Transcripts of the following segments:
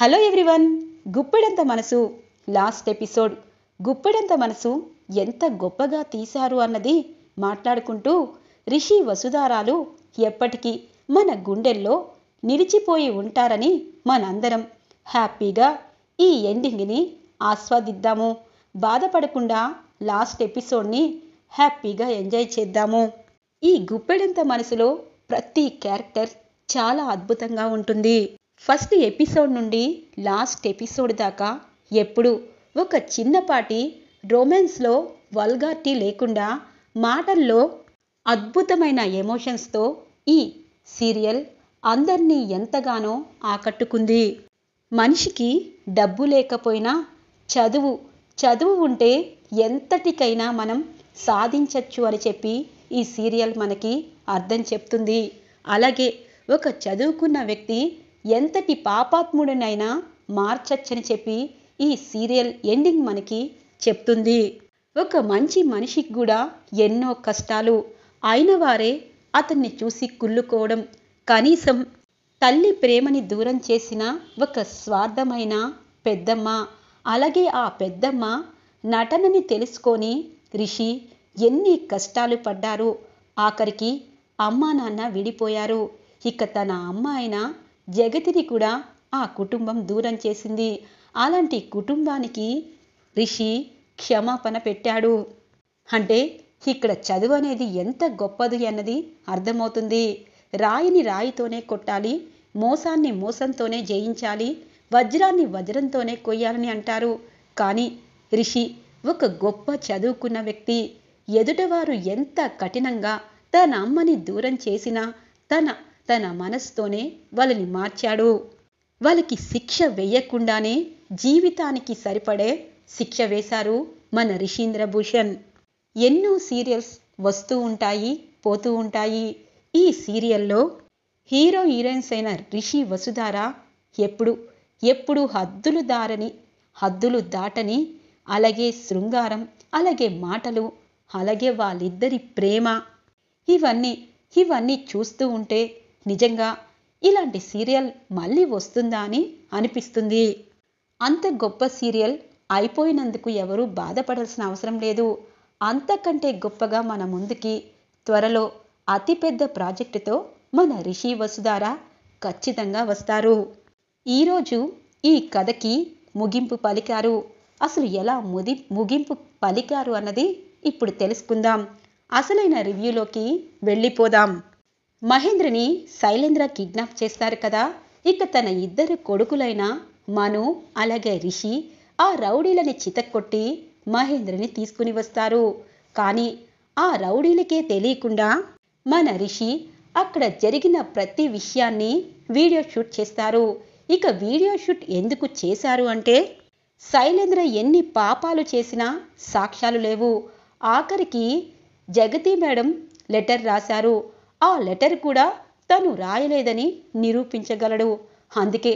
hello everyone Guppedantha మనసు last episode Guppedantha మనసు ఎంత గొప్పగా తీశారు అన్నది మాట్లాడుకుంటూ రిషి వసుధారాలు ఎప్పటికీ మన గుండెల్లో నిలిచిపోయి ఉంటారని మనందరం హ్యాపీగా ఈ ఎండింగ్ని ఆస్వాదిద్దాము బాధపడకుండా లాస్ట్ ఎపిసోడ్ని హ్యాపీగా ఎంజాయ్ చేద్దాము ఈ గుప్పెడంత మనసులో ప్రతి క్యారెక్టర్ చాలా అద్భుతంగా ఉంటుంది ఫస్ట్ ఎపిసోడ్ నుండి లాస్ట్ ఎపిసోడ్ దాకా ఎప్పుడు ఒక చిన్నపాటి రొమాన్స్లో వల్గార్టీ లేకుండా మాటల్లో అద్భుతమైన ఎమోషన్స్తో ఈ సీరియల్ అందరినీ ఎంతగానో ఆకట్టుకుంది మనిషికి డబ్బు లేకపోయినా చదువు చదువు ఉంటే ఎంతటికైనా మనం సాధించవచ్చు అని చెప్పి ఈ సీరియల్ మనకి అర్థం చెప్తుంది అలాగే ఒక చదువుకున్న వ్యక్తి ఎంతటి పాపాత్ముడినైనా మార్చచ్చని చెప్పి ఈ సీరియల్ ఎండింగ్ మనకి చెప్తుంది ఒక మంచి మనిషికి కూడా ఎన్నో కష్టాలు అయిన వారే అతన్ని చూసి కుళ్ళుకోవడం కనీసం తల్లి ప్రేమని దూరం చేసిన ఒక స్వార్థమైన పెద్దమ్మ అలాగే ఆ పెద్దమ్మ నటనని తెలుసుకొని రిషి ఎన్ని కష్టాలు పడ్డారు ఆఖరికి అమ్మా నాన్న విడిపోయారు ఇక తన అమ్మ అయినా జగతిని కూడా ఆ కుటుంబం దూరం చేసింది అలాంటి కుటుంబానికి రిషి క్షమాపణ పెట్టాడు అంటే ఇక్కడ చదువు అనేది ఎంత గొప్పది అన్నది అర్థమవుతుంది రాయిని రాయితోనే కొట్టాలి మోసాన్ని మోసంతోనే జయించాలి వజ్రాన్ని వజ్రంతోనే కొయ్యాలని అంటారు కానీ రిషి ఒక గొప్ప చదువుకున్న వ్యక్తి ఎదుటవారు ఎంత కఠినంగా తన అమ్మని దూరం చేసినా తన తన మనస్తోనే వాళ్ళని మార్చాడు వాళ్ళకి శిక్ష వేయకుండానే జీవితానికి సరిపడే శిక్ష వేశారు మన రిషీంద్ర భూషణ్ ఎన్నో సీరియల్స్ వస్తూ ఉంటాయి పోతూ ఉంటాయి ఈ సీరియల్లో హీరో హీరోయిన్స్ అయిన రిషి వసుధార ఎప్పుడు ఎప్పుడు హద్దులు దారని హద్దులు దాటని అలాగే శృంగారం అలాగే మాటలు అలాగే వాళ్ళిద్దరి ప్రేమ ఇవన్నీ ఇవన్నీ చూస్తూ ఉంటే నిజంగా ఇలాంటి సీరియల్ మళ్ళీ వస్తుందా అని అనిపిస్తుంది అంత గొప్ప సీరియల్ అయిపోయినందుకు ఎవరూ బాధపడాల్సిన అవసరం లేదు అంతకంటే గొప్పగా మన ముందుకి త్వరలో అతిపెద్ద ప్రాజెక్టుతో మన రిషి వసుధార ఖచ్చితంగా వస్తారు ఈరోజు ఈ కథకి ముగింపు పలికారు అసలు ఎలా ముది ముగింపు పలికారు అన్నది ఇప్పుడు తెలుసుకుందాం అసలైన రివ్యూలోకి వెళ్ళిపోదాం మహేంద్రని శైలేంద్ర కిడ్నాప్ చేస్తారు కదా ఇక తన ఇద్దరు కొడుకులైన మను అలాగే రిషి ఆ రౌడీలని చితక్కొట్టి మహేంద్రని తీసుకుని వస్తారు కానీ ఆ రౌడీలకే తెలియకుండా మన రిషి అక్కడ జరిగిన ప్రతి విషయాన్ని వీడియో షూట్ చేస్తారు ఇక వీడియో షూట్ ఎందుకు చేశారు అంటే శైలేంద్ర ఎన్ని పాపాలు చేసినా సాక్ష్యాలు లేవు ఆఖరికి జగతి మేడం లెటర్ రాశారు ఆ లెటర్ కూడా తను రాయలేదని నిరూపించగలడు అందుకే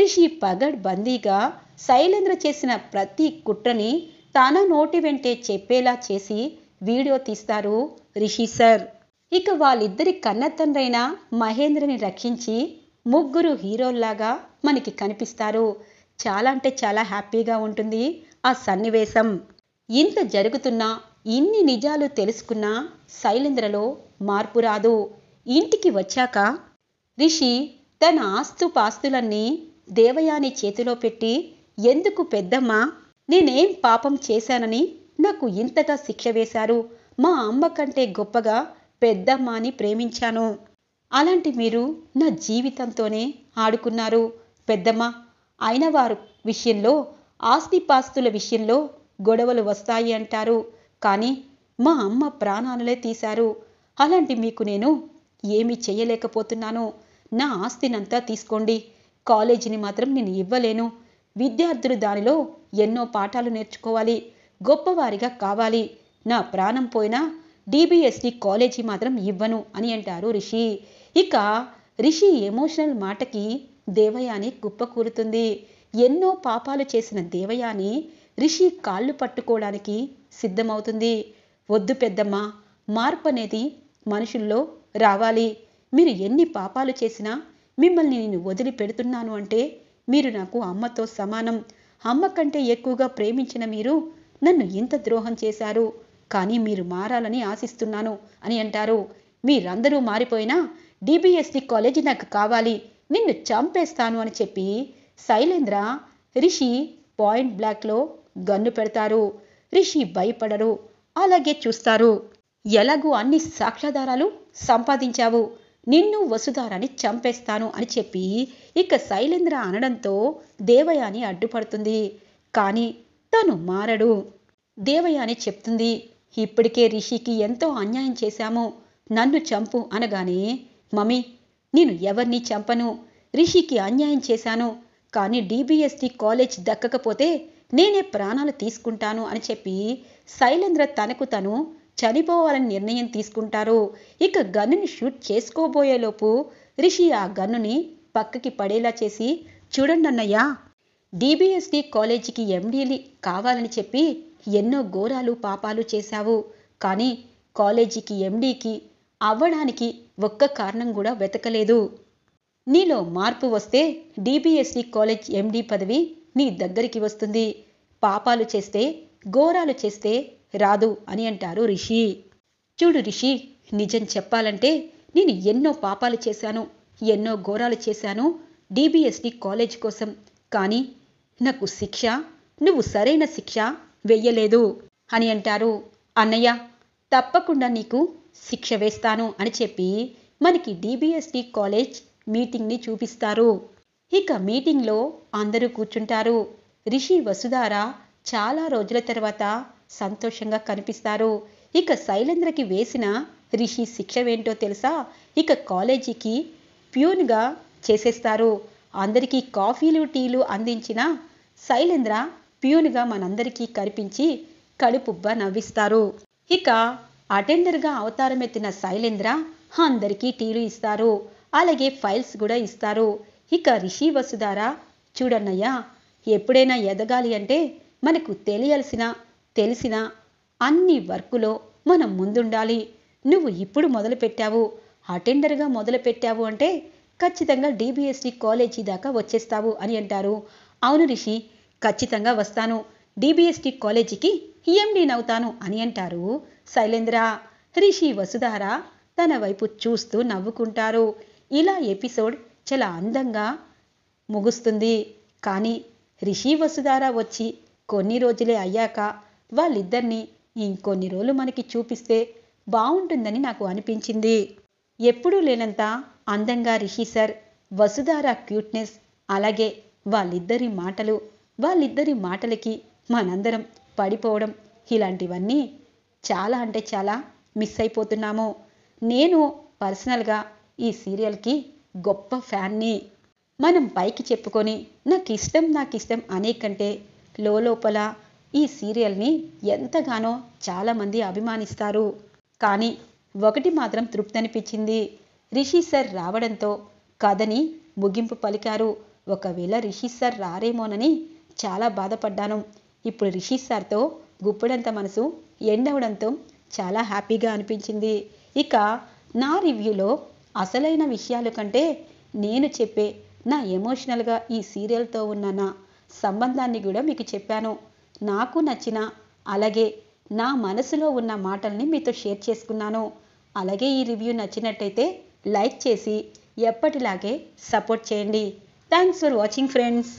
రిషి పగడ్ బందీగా శైలేంద్ర చేసిన ప్రతి కుట్రని తన నోటి వెంటే చెప్పేలా చేసి వీడియో తీస్తారు రిషి సార్ ఇక వాళ్ళిద్దరి కన్నతండ్రైన మహేంద్రని రక్షించి ముగ్గురు హీరోల్లాగా మనకి కనిపిస్తారు చాలా అంటే చాలా హ్యాపీగా ఉంటుంది ఆ సన్నివేశం ఇంత జరుగుతున్నా ఇన్ని నిజాలు తెలుసుకున్నా శైలేంద్రలో మార్పు రాదు ఇంటికి వచ్చాక రిషి తన ఆస్తు పాస్తులన్నీ దేవయాని చేతిలో పెట్టి ఎందుకు పెద్దమ్మ నేనేం పాపం చేశానని నాకు ఇంతగా శిక్ష వేశారు మా అమ్మ కంటే గొప్పగా పెద్దమ్మ అని ప్రేమించాను అలాంటి మీరు నా జీవితంతోనే ఆడుకున్నారు పెద్దమ్మ అయిన వారు విషయంలో ఆస్తిపాస్తుల విషయంలో గొడవలు వస్తాయి అంటారు కానీ మా అమ్మ ప్రాణాలలే తీశారు అలాంటి మీకు నేను ఏమి చేయలేకపోతున్నాను నా ఆస్తినంతా తీసుకోండి కాలేజీని మాత్రం నేను ఇవ్వలేను విద్యార్థులు దానిలో ఎన్నో పాఠాలు నేర్చుకోవాలి గొప్పవారిగా కావాలి నా ప్రాణం పోయినా డిబిఎస్డి కాలేజీ మాత్రం ఇవ్వను అని అంటారు రిషి ఇక రిషి ఎమోషనల్ మాటకి దేవయాని కుప్పకూరుతుంది ఎన్నో పాపాలు చేసిన దేవయాని రిషి కాళ్ళు పట్టుకోవడానికి సిద్ధమవుతుంది వద్దు పెద్దమ్మ మార్పు అనేది మనుషుల్లో రావాలి మీరు ఎన్ని పాపాలు చేసినా మిమ్మల్ని నేను వదిలి పెడుతున్నాను అంటే మీరు నాకు అమ్మతో సమానం అమ్మ కంటే ఎక్కువగా ప్రేమించిన మీరు నన్ను ఇంత ద్రోహం చేశారు కానీ మీరు మారాలని ఆశిస్తున్నాను అని అంటారు మీరందరూ మారిపోయినా డిబిఎస్డి కాలేజీ నాకు కావాలి నిన్ను చంపేస్తాను అని చెప్పి శైలేంద్ర రిషి పాయింట్ బ్లాక్లో గన్ను పెడతారు రిషి భయపడరు అలాగే చూస్తారు ఎలాగూ అన్ని సాక్ష్యాధారాలు సంపాదించావు నిన్ను వసుధారాన్ని చంపేస్తాను అని చెప్పి ఇక శైలేంద్ర అనడంతో దేవయాని అడ్డుపడుతుంది కానీ తను మారడు దేవయాని చెప్తుంది ఇప్పటికే రిషికి ఎంతో అన్యాయం చేశాము నన్ను చంపు అనగానే మమ్మీ నేను ఎవరిని చంపను రిషికి అన్యాయం చేశాను కానీ డీబీఎస్టీ కాలేజ్ దక్కకపోతే నేనే ప్రాణాలు తీసుకుంటాను అని చెప్పి శైలేంద్ర తనకు తను చనిపోవాలని నిర్ణయం తీసుకుంటారు ఇక గన్నుని షూట్ చేసుకోబోయేలోపు రిషి ఆ గన్నుని పక్కకి పడేలా చేసి చూడండి అన్నయ్య డిబిఎస్డి కాలేజీకి ఎండీని కావాలని చెప్పి ఎన్నో ఘోరాలు పాపాలు చేశావు కానీ కాలేజీకి ఎండీకి అవ్వడానికి ఒక్క కారణం కూడా వెతకలేదు నీలో మార్పు వస్తే డిబిఎస్సి e కాలేజ్ ఎండి పదవి నీ దగ్గరికి వస్తుంది పాపాలు చేస్తే ఘోరాలు చేస్తే రాదు అని అంటారు రిషి చూడు రిషి నిజం చెప్పాలంటే నేను ఎన్నో పాపాలు చేశాను ఎన్నో ఘోరాలు చేశాను డిబిఎస్డి e కాలేజ్ కోసం కానీ నాకు శిక్ష నువ్వు సరైన శిక్ష వెయ్యలేదు అని అంటారు అన్నయ్య తప్పకుండా నీకు శిక్ష వేస్తాను అని చెప్పి మనకి డిబిఎస్డి e కాలేజ్ మీటింగ్ని చూపిస్తారు ఇక మీటింగ్లో అందరూ కూర్చుంటారు రిషి వసుధార చాలా రోజుల తర్వాత సంతోషంగా కనిపిస్తారు ఇక శైలేంద్రకి వేసిన రిషి శిక్ష ఏంటో తెలుసా ఇక కాలేజీకి ప్యూన్గా చేసేస్తారు అందరికీ కాఫీలు టీలు అందించిన శైలేంద్ర ప్యూన్గా మనందరికీ కనిపించి కడుపుబ్బ నవ్విస్తారు ఇక అటెండర్గా అవతారమెత్తిన శైలేంద్ర అందరికీ టీలు ఇస్తారు అలాగే ఫైల్స్ కూడా ఇస్తారు ఇక రిషి వసుధారా చూడన్నయ్యా ఎప్పుడైనా ఎదగాలి అంటే మనకు తెలియాల్సిన తెలిసిన అన్ని వర్కులో మనం ముందుండాలి నువ్వు ఇప్పుడు మొదలుపెట్టావు అటెండర్గా మొదలుపెట్టావు అంటే ఖచ్చితంగా డిబిఎస్డి కాలేజీ దాకా వచ్చేస్తావు అని అంటారు అవును రిషి ఖచ్చితంగా వస్తాను డిబిఎస్డి కాలేజీకి అవుతాను అని అంటారు శైలేంద్ర రిషి వసుధార తన వైపు చూస్తూ నవ్వుకుంటారు ఇలా ఎపిసోడ్ చాలా అందంగా ముగుస్తుంది కానీ రిషి వసుధార వచ్చి కొన్ని రోజులే అయ్యాక వాళ్ళిద్దరినీ ఇంకొన్ని రోజులు మనకి చూపిస్తే బాగుంటుందని నాకు అనిపించింది ఎప్పుడూ లేనంత అందంగా రిషి సార్ వసుధార క్యూట్నెస్ అలాగే వాళ్ళిద్దరి మాటలు వాళ్ళిద్దరి మాటలకి మనందరం పడిపోవడం ఇలాంటివన్నీ చాలా అంటే చాలా మిస్ అయిపోతున్నాము నేను పర్సనల్గా ఈ సీరియల్కి గొప్ప ఫ్యాన్ని మనం పైకి చెప్పుకొని నాకు ఇష్టం నాకు ఇష్టం అనే కంటే లోపల ఈ సీరియల్ని ఎంతగానో చాలామంది అభిమానిస్తారు కానీ ఒకటి మాత్రం తృప్తి అనిపించింది రిషి సార్ రావడంతో కథని ముగింపు పలికారు ఒకవేళ రిషి సార్ రారేమోనని చాలా బాధపడ్డాను ఇప్పుడు రిషి సార్తో గుప్పడంత మనసు ఎండవడంతో చాలా హ్యాపీగా అనిపించింది ఇక నా రివ్యూలో అసలైన విషయాల కంటే నేను చెప్పే నా ఎమోషనల్గా ఈ సీరియల్తో ఉన్న నా సంబంధాన్ని కూడా మీకు చెప్పాను నాకు నచ్చిన అలాగే నా మనసులో ఉన్న మాటల్ని మీతో షేర్ చేసుకున్నాను అలాగే ఈ రివ్యూ నచ్చినట్టయితే లైక్ చేసి ఎప్పటిలాగే సపోర్ట్ చేయండి థ్యాంక్స్ ఫర్ వాచింగ్ ఫ్రెండ్స్